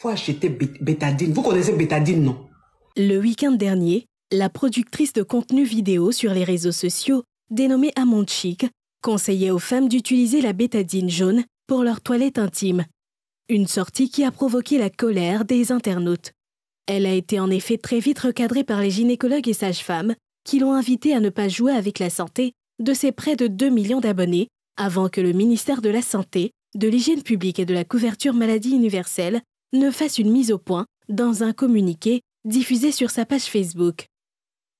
faut acheter Bétadine. Vous connaissez Bétadine, non Le week-end dernier, la productrice de contenu vidéo sur les réseaux sociaux, dénommée Amonchik, conseillait aux femmes d'utiliser la Bétadine jaune pour leur toilette intime. Une sortie qui a provoqué la colère des internautes. Elle a été en effet très vite recadrée par les gynécologues et sages-femmes qui l'ont invitée à ne pas jouer avec la santé de ses près de 2 millions d'abonnés avant que le ministère de la Santé, de l'Hygiène publique et de la Couverture maladie universelle ne fasse une mise au point dans un communiqué diffusé sur sa page Facebook.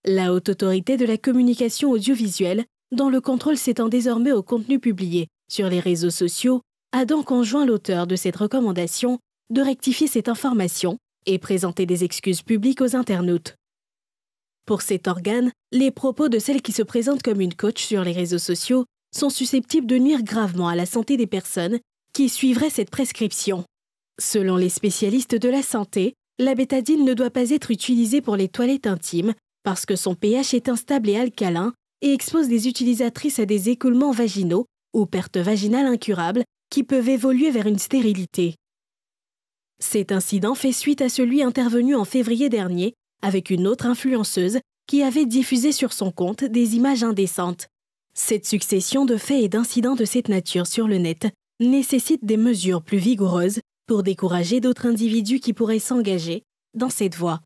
La haute autorité de la communication audiovisuelle, dont le contrôle s'étend désormais au contenu publié sur les réseaux sociaux, a donc enjoint l'auteur de cette recommandation de rectifier cette information et présenter des excuses publiques aux internautes. Pour cet organe, les propos de celle qui se présente comme une coach sur les réseaux sociaux sont susceptibles de nuire gravement à la santé des personnes qui suivraient cette prescription. Selon les spécialistes de la santé, la bétadine ne doit pas être utilisée pour les toilettes intimes parce que son pH est instable et alcalin et expose les utilisatrices à des écoulements vaginaux ou pertes vaginales incurables qui peuvent évoluer vers une stérilité. Cet incident fait suite à celui intervenu en février dernier avec une autre influenceuse qui avait diffusé sur son compte des images indécentes. Cette succession de faits et d'incidents de cette nature sur le net nécessite des mesures plus vigoureuses pour décourager d'autres individus qui pourraient s'engager dans cette voie.